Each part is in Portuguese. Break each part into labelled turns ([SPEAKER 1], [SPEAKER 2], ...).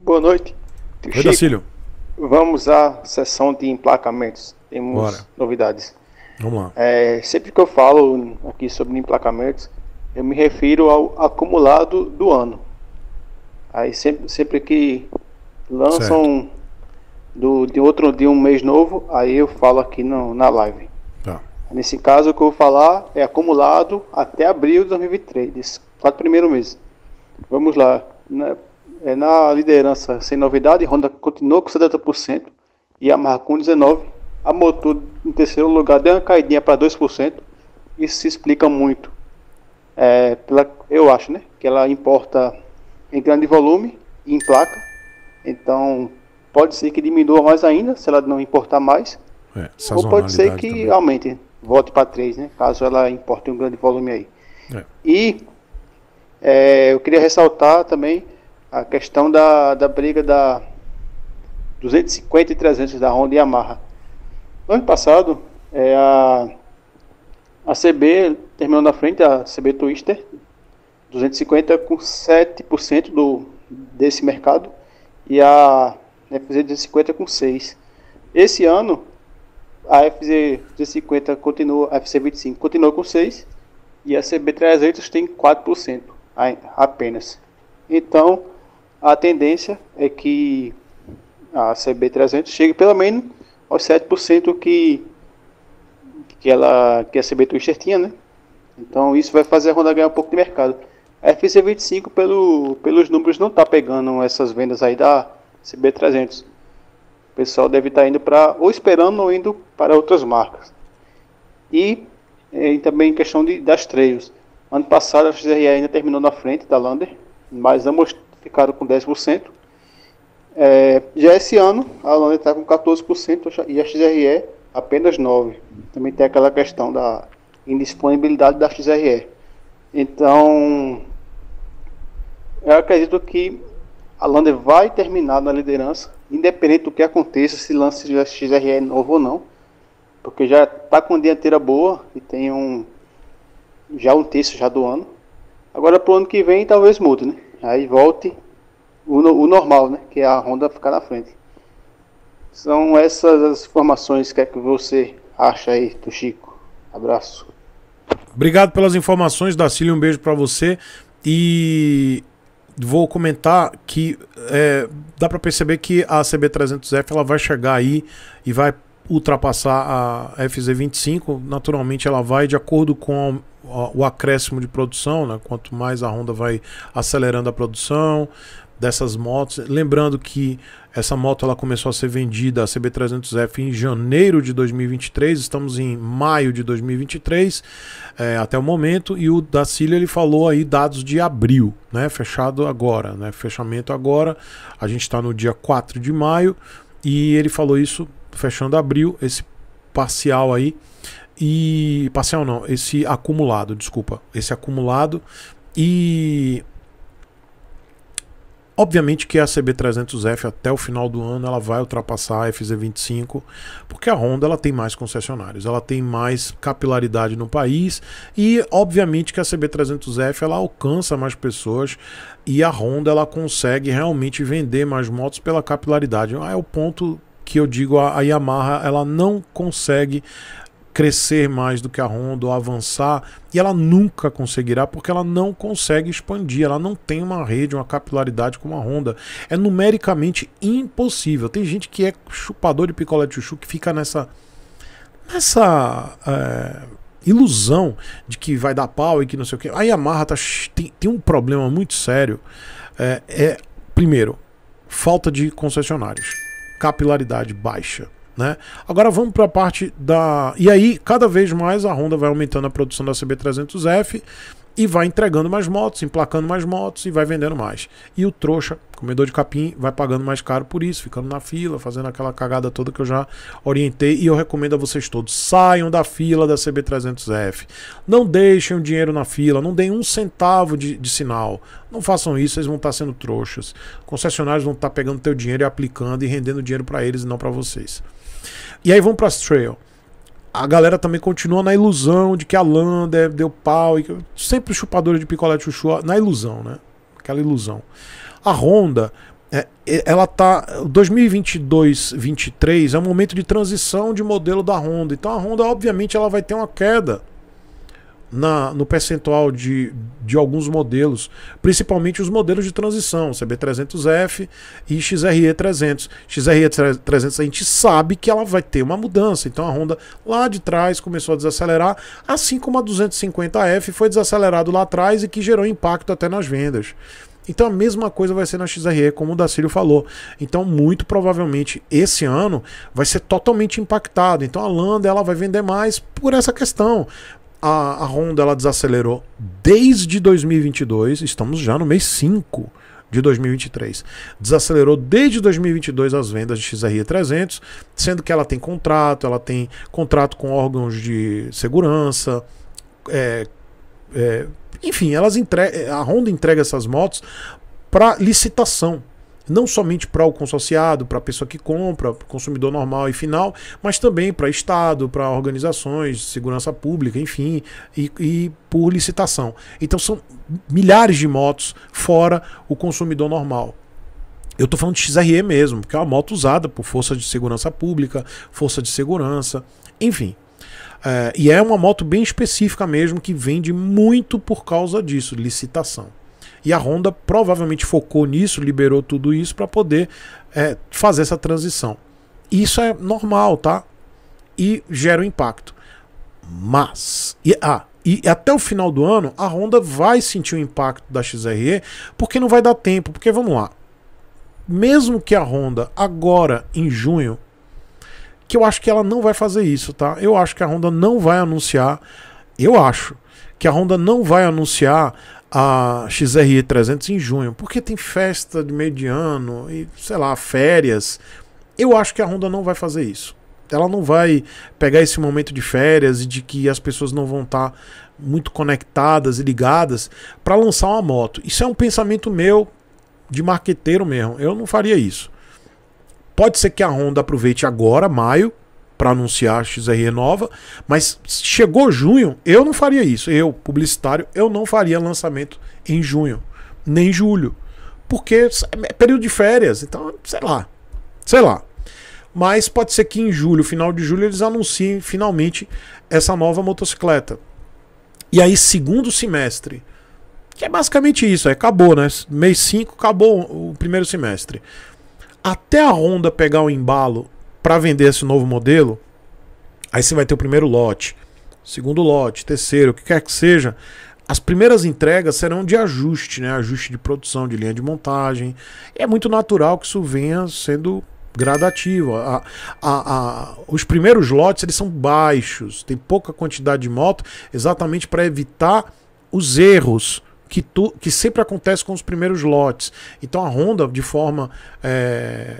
[SPEAKER 1] Boa noite. Oi, Dacílio. Vamos à sessão de emplacamentos. Temos Bora. novidades. Vamos lá. É, sempre que eu falo aqui sobre emplacamentos, eu me refiro ao acumulado do ano. Aí sempre, sempre que lançam do, de outro de um mês novo, aí eu falo aqui no, na live. Tá. Nesse caso, o que eu vou falar é acumulado até abril de 2023, quatro primeiros meses. Vamos lá. Né? É, na liderança, sem novidade, Honda continuou com 70% e Yamaha com 19%. A motor em terceiro lugar deu uma caidinha para 2%. Isso se explica muito. É, pela, eu acho, né? Que ela importa em grande volume e em placa. Então, pode ser que diminua mais ainda, se ela não importar mais.
[SPEAKER 2] É, Ou pode ser que também.
[SPEAKER 1] aumente, volte para 3, né? Caso ela importe um grande volume aí. É. E é, eu queria ressaltar também a questão da, da briga da 250 e 300 da Honda e Yamaha. No ano passado, é, a, a CB terminou na frente, a CB Twister, 250 com 7% do, desse mercado e a FZ 250 com 6%. Esse ano, a FZ 250 continua, a FZ 25 continua com 6% e a CB 300 tem 4% apenas. Então, a tendência é que a CB300 chegue pelo menos aos 7% que, que, ela, que a CB Twister tinha, né? Então isso vai fazer a Honda ganhar um pouco de mercado. A FC25, pelo, pelos números, não está pegando essas vendas aí da CB300. O pessoal deve estar tá indo para, ou esperando, ou indo para outras marcas. E, eh, e também em questão de, das trails. Ano passado a XRE ainda terminou na frente da Lander, mas ambos mostrou ficaram com 10%. É, já esse ano, a Holanda está com 14% e a XRE apenas 9%. Também tem aquela questão da indisponibilidade da XRE. Então, eu acredito que a Holanda vai terminar na liderança, independente do que aconteça, se lance a XRE é novo ou não, porque já está com dianteira boa e tem um já um terço já do ano. Agora, para o ano que vem, talvez mude, né? Aí volte o, o normal, né? Que é a Honda ficar na frente. São essas as informações que é que você acha aí, Tuchico Abraço.
[SPEAKER 2] Obrigado pelas informações, Dacílio. Um beijo para você. E vou comentar que é, dá para perceber que a CB300F ela vai chegar aí e vai ultrapassar a FZ25. Naturalmente, ela vai de acordo com o acréscimo de produção, né? quanto mais a Honda vai acelerando a produção, dessas motos. Lembrando que essa moto ela começou a ser vendida, a CB300F, em janeiro de 2023. Estamos em maio de 2023 é, eh, até o momento. E o da Cília, ele falou aí dados de abril, né? Fechado agora, né? Fechamento agora. A gente está no dia 4 de maio. E ele falou isso fechando abril, esse parcial aí. E parcial não, esse acumulado, desculpa, esse acumulado e Obviamente que a CB300F até o final do ano ela vai ultrapassar a FZ25, porque a Honda ela tem mais concessionários, ela tem mais capilaridade no país e obviamente que a CB300F ela alcança mais pessoas e a Honda ela consegue realmente vender mais motos pela capilaridade. Ah, é o ponto que eu digo a Yamaha ela não consegue crescer mais do que a Honda ou avançar, e ela nunca conseguirá porque ela não consegue expandir, ela não tem uma rede, uma capilaridade como a Honda. É numericamente impossível. Tem gente que é chupador de picolé de chuchu que fica nessa nessa é, ilusão de que vai dar pau e que não sei o que. A Yamaha tá, tem, tem, um problema muito sério. é, é primeiro, falta de concessionários, capilaridade baixa né? Agora vamos para a parte da. E aí, cada vez mais a Honda vai aumentando a produção da CB300F e vai entregando mais motos, emplacando mais motos e vai vendendo mais. E o trouxa, comedor de capim, vai pagando mais caro por isso, ficando na fila, fazendo aquela cagada toda que eu já orientei. E eu recomendo a vocês todos: saiam da fila da CB300F. Não deixem o dinheiro na fila, não deem um centavo de, de sinal. Não façam isso, eles vão estar tá sendo trouxas. Concessionários vão estar tá pegando teu dinheiro e aplicando e rendendo dinheiro para eles e não para vocês. E aí vamos para as trail. A galera também continua na ilusão de que a Landa deu pau. E sempre chupadora de picolé de chuchu, na ilusão, né? Aquela ilusão. A Honda, é, ela tá 2022 23 é um momento de transição de modelo da Honda então a Honda obviamente ela vai ter uma queda na, no percentual de, de alguns modelos, principalmente os modelos de transição, CB300F e XRE300. XRE300 a gente sabe que ela vai ter uma mudança, então a Honda lá de trás começou a desacelerar, assim como a 250F foi desacelerado lá atrás e que gerou impacto até nas vendas. Então a mesma coisa vai ser na XRE, como o Dacílio falou. Então, muito provavelmente, esse ano vai ser totalmente impactado. Então a Landa ela vai vender mais por essa questão a, a Honda ela desacelerou desde 2022, estamos já no mês 5 de 2023. Desacelerou desde 2022 as vendas de XRE 300, sendo que ela tem contrato, ela tem contrato com órgãos de segurança, é, é, enfim, elas entre... a Honda entrega essas motos para licitação não somente para o consorciado, para a pessoa que compra, para o consumidor normal e final, mas também para Estado, para organizações de segurança pública, enfim, e, e por licitação. Então são milhares de motos fora o consumidor normal. Eu estou falando de XRE mesmo, porque é uma moto usada por força de segurança pública, força de segurança, enfim. É, e é uma moto bem específica mesmo que vende muito por causa disso, licitação. E a Honda provavelmente focou nisso, liberou tudo isso para poder é, fazer essa transição. Isso é normal, tá? E gera um impacto. Mas, e, ah, e até o final do ano, a Honda vai sentir o impacto da XRE, porque não vai dar tempo. Porque vamos lá, mesmo que a Honda agora em junho, que eu acho que ela não vai fazer isso, tá? Eu acho que a Honda não vai anunciar, eu acho que a Honda não vai anunciar a XRE 300 em junho, porque tem festa de meio de ano e, sei lá, férias. Eu acho que a Honda não vai fazer isso. Ela não vai pegar esse momento de férias e de que as pessoas não vão estar tá muito conectadas e ligadas para lançar uma moto. Isso é um pensamento meu de marqueteiro mesmo. Eu não faria isso. Pode ser que a Honda aproveite agora, maio, para anunciar XRE nova, mas chegou junho, eu não faria isso. Eu, publicitário, eu não faria lançamento em junho, nem julho, porque é período de férias, então, sei lá. Sei lá. Mas pode ser que em julho, final de julho, eles anunciem finalmente essa nova motocicleta. E aí, segundo semestre, que é basicamente isso, é, acabou, né? Mês 5 acabou o primeiro semestre. Até a Honda pegar o embalo para vender esse novo modelo, aí você vai ter o primeiro lote, segundo lote, terceiro, o que quer que seja. As primeiras entregas serão de ajuste, né? Ajuste de produção, de linha de montagem. E é muito natural que isso venha sendo gradativo. A, a, a, os primeiros lotes eles são baixos, tem pouca quantidade de moto, exatamente para evitar os erros que, tu, que sempre acontece com os primeiros lotes. Então a Honda, de forma é,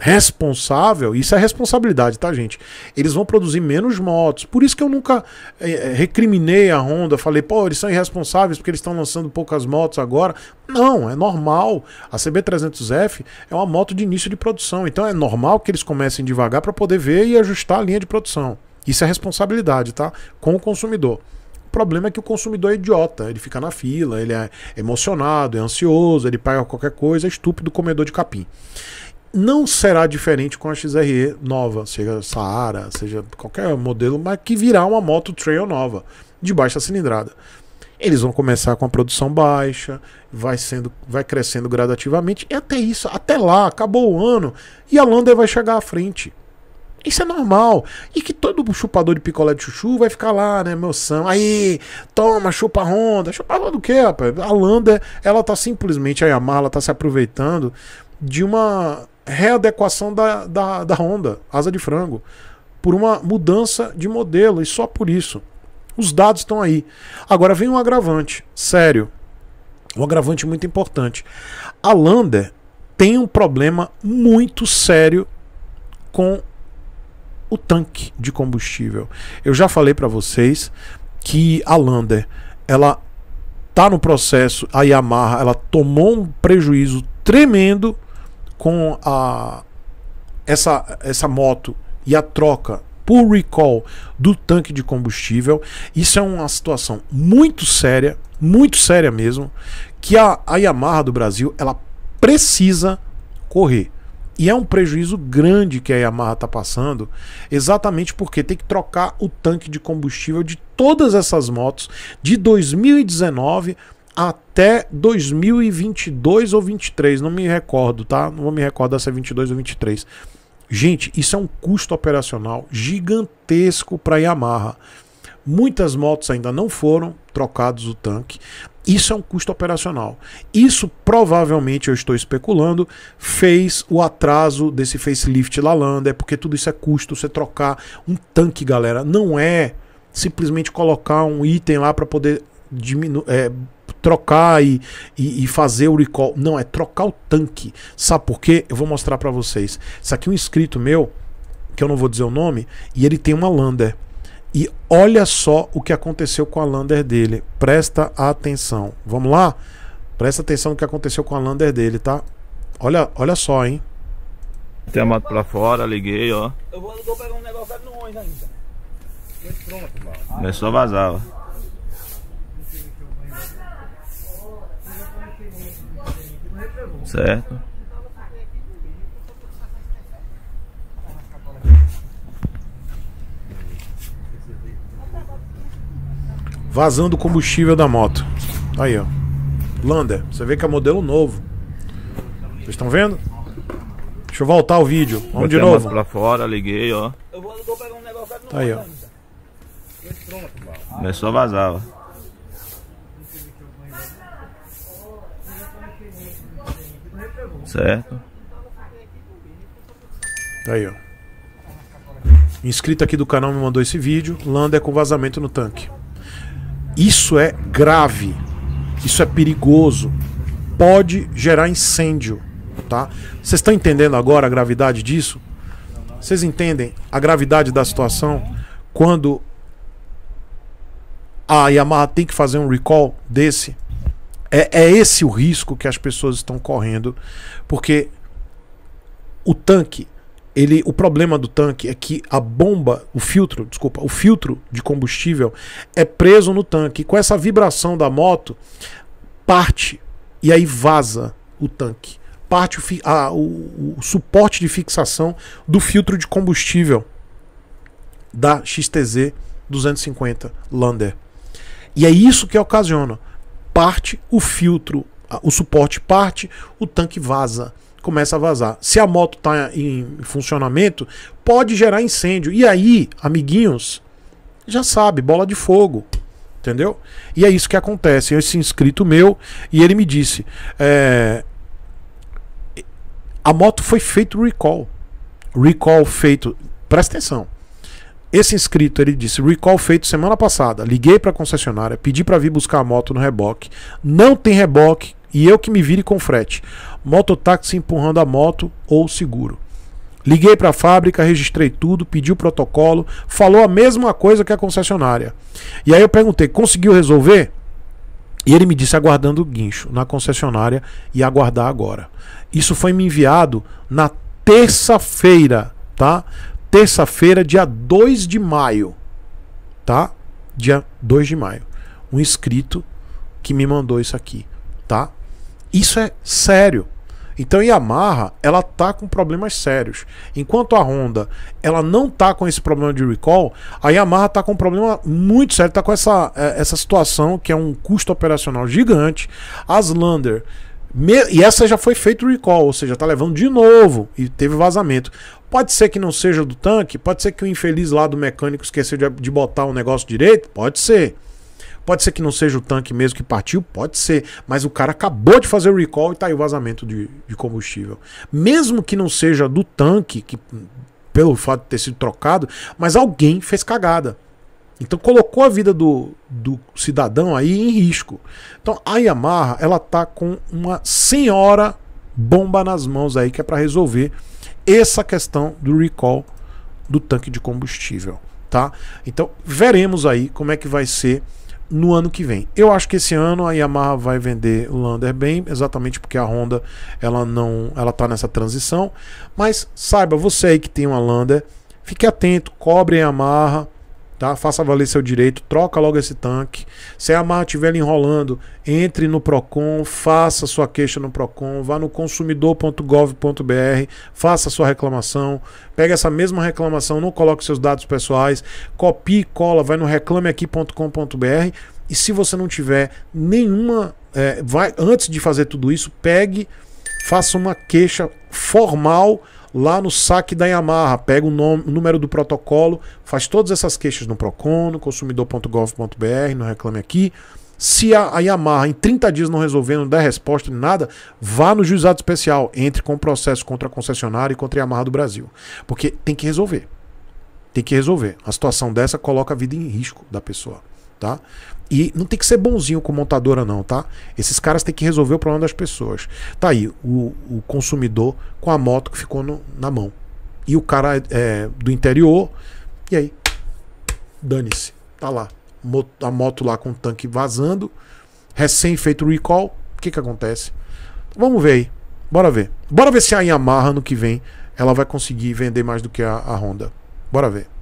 [SPEAKER 2] responsável, isso é responsabilidade, tá, gente? Eles vão produzir menos motos. Por isso que eu nunca é, é, recriminei a Honda, falei, pô, eles são irresponsáveis porque eles estão lançando poucas motos agora. Não, é normal. A CB300F é uma moto de início de produção, então é normal que eles comecem devagar para poder ver e ajustar a linha de produção. Isso é responsabilidade, tá? Com o consumidor. O problema é que o consumidor é idiota, ele fica na fila, ele é emocionado, é ansioso, ele paga qualquer coisa, é estúpido comedor de capim não será diferente com a XRE nova, seja Saara, seja qualquer modelo, mas que virá uma moto trail nova, de baixa cilindrada. Eles vão começar com a produção baixa, vai sendo, vai crescendo gradativamente, e até isso, até lá, acabou o ano, e a Lander vai chegar à frente. Isso é normal. E que todo chupador de picolé de chuchu vai ficar lá, né, meu são. Aí, toma, chupa Honda. Chupa Honda do quê, rapaz? A Lander, ela tá simplesmente, a Yamaha, ela tá se aproveitando de uma readequação da, da, da Honda, asa de frango, por uma mudança de modelo e só por isso. Os dados estão aí. Agora vem um agravante, sério. Um agravante muito importante. A Lander tem um problema muito sério com o tanque de combustível. Eu já falei para vocês que a Lander, ela tá no processo, a Yamaha, ela tomou um prejuízo tremendo com a, essa, essa moto e a troca por recall do tanque de combustível, isso é uma situação muito séria, muito séria mesmo, que a, a Yamaha do Brasil ela precisa correr. E é um prejuízo grande que a Yamaha está passando, exatamente porque tem que trocar o tanque de combustível de todas essas motos de 2019 até 2022 ou 23, não me recordo, tá? Não vou me recordar se é 22 ou 23. Gente, isso é um custo operacional gigantesco para Yamaha. Muitas motos ainda não foram trocados o tanque. Isso é um custo operacional. Isso provavelmente, eu estou especulando, fez o atraso desse facelift Lalander, é porque tudo isso é custo. Você trocar um tanque, galera, não é simplesmente colocar um item lá para poder diminuir. É, trocar e, e, e, fazer o recall. Não, é trocar o tanque. Sabe por quê? Eu vou mostrar para vocês. Isso aqui é um inscrito meu, que eu não vou dizer o nome, e ele tem uma Lander. E olha só o que aconteceu com a Lander dele. Presta atenção. Vamos lá? Presta atenção no que aconteceu com a Lander dele, tá? Olha, olha só, hein?
[SPEAKER 1] Tem a moto pra fora, liguei, ó. Eu vou, eu vou pegar um negócio no ônibus
[SPEAKER 2] ainda. Pronto, mano.
[SPEAKER 1] Começou a vazar, ó. certo?
[SPEAKER 2] Vazando combustível da moto. Aí, ó. Lander, você vê que é modelo novo. Vocês estão vendo? Deixa eu voltar o vídeo. Vamos de novo. Pra
[SPEAKER 1] fora, liguei, ó. Eu vou, pegar um negócio tá aí, ó. Começou a é vazar, ó.
[SPEAKER 2] Certo? Aí, ó. Inscrito aqui do canal me mandou esse vídeo. Landa é com vazamento no tanque. Isso é grave. Isso é perigoso. Pode gerar incêndio, tá? Vocês estão entendendo agora a gravidade disso? Vocês entendem a gravidade da situação quando a Yamaha tem que fazer um recall desse? É, é esse o risco que as pessoas estão correndo, porque o tanque, ele, o problema do tanque é que a bomba, o filtro, desculpa, o filtro de combustível é preso no tanque. E com essa vibração da moto, parte e aí vaza o tanque. Parte o, a, o, o suporte de fixação do filtro de combustível da XTZ 250 Lander. E é isso que ocasiona parte o filtro, o suporte parte, o tanque vaza, começa a vazar. Se a moto está em funcionamento, pode gerar incêndio. E aí, amiguinhos, já sabe, bola de fogo. Entendeu? E é isso que acontece. Esse inscrito meu, e ele me disse: é, a moto foi feito recall. Recall feito. Presta atenção. Esse inscrito ele disse: recall feito semana passada. Liguei para a concessionária, pedi para vir buscar a moto no reboque. Não tem reboque e eu que me vire com frete. Mototáxi empurrando a moto ou seguro. Liguei para a fábrica, registrei tudo, pedi o protocolo, falou a mesma coisa que a concessionária. E aí eu perguntei: conseguiu resolver? E ele me disse aguardando o guincho na concessionária e aguardar agora. Isso foi me enviado na terça-feira, tá? terça-feira, dia 2 de maio, tá? Dia 2 de maio. Um inscrito que me mandou isso aqui, tá? Isso é sério. Então Yamaha, ela tá com problemas sérios. Enquanto a Honda, ela não tá com esse problema de recall, a Yamaha tá com um problema muito sério, tá com essa, é, essa situação que é um custo operacional gigante. As Lander e essa já foi feito recall, ou seja, tá levando de novo e teve vazamento. Pode ser que não seja do tanque, pode ser que o infeliz lá do mecânico esqueceu de, de botar o negócio direito, pode ser. Pode ser que não seja o tanque mesmo que partiu, pode ser. Mas o cara acabou de fazer o recall e tá aí o vazamento de, de combustível. Mesmo que não seja do tanque, que pelo fato de ter sido trocado, mas alguém fez cagada. Então colocou a vida do, do cidadão aí em risco. Então a Yamaha ela tá com uma senhora bomba nas mãos aí que é para resolver essa questão do recall do tanque de combustível, tá? Então veremos aí como é que vai ser no ano que vem. Eu acho que esse ano a Yamaha vai vender o Lander bem, exatamente porque a Honda ela não, ela tá nessa transição, mas saiba você aí que tem uma Lander, fique atento, cobre a Yamaha tá? Faça valer seu direito, troca logo esse tanque. Se a Mar estiver enrolando, entre no Procon, faça sua queixa no Procon, vá no consumidor.gov.br, faça sua reclamação, pega essa mesma reclamação, não coloque seus dados pessoais, copie e cola, vai no reclameaqui.com.br e se você não tiver nenhuma, é, vai antes de fazer tudo isso, pegue, faça uma queixa formal lá no saque da Yamaha, pega o, nome, o número do protocolo, faz todas essas queixas no Procon, no consumidor.gov.br, no Reclame Aqui. Se a, a Yamaha em 30 dias não resolver, não der resposta, nada, vá no juizado especial, entre com o processo contra a concessionária e contra a Yamaha do Brasil. Porque tem que resolver. Tem que resolver. A situação dessa coloca a vida em risco da pessoa. Tá? E não tem que ser bonzinho com montadora, não, tá? Esses caras têm que resolver o problema das pessoas. Tá aí, o, o consumidor com a moto que ficou no, na mão. E o cara é, do interior, e aí? Dane-se, tá lá. A moto lá com o tanque vazando, recém feito o recall, o que que acontece? Vamos ver aí, bora ver. Bora ver se a Yamaha ano que vem ela vai conseguir vender mais do que a, a Honda. Bora ver.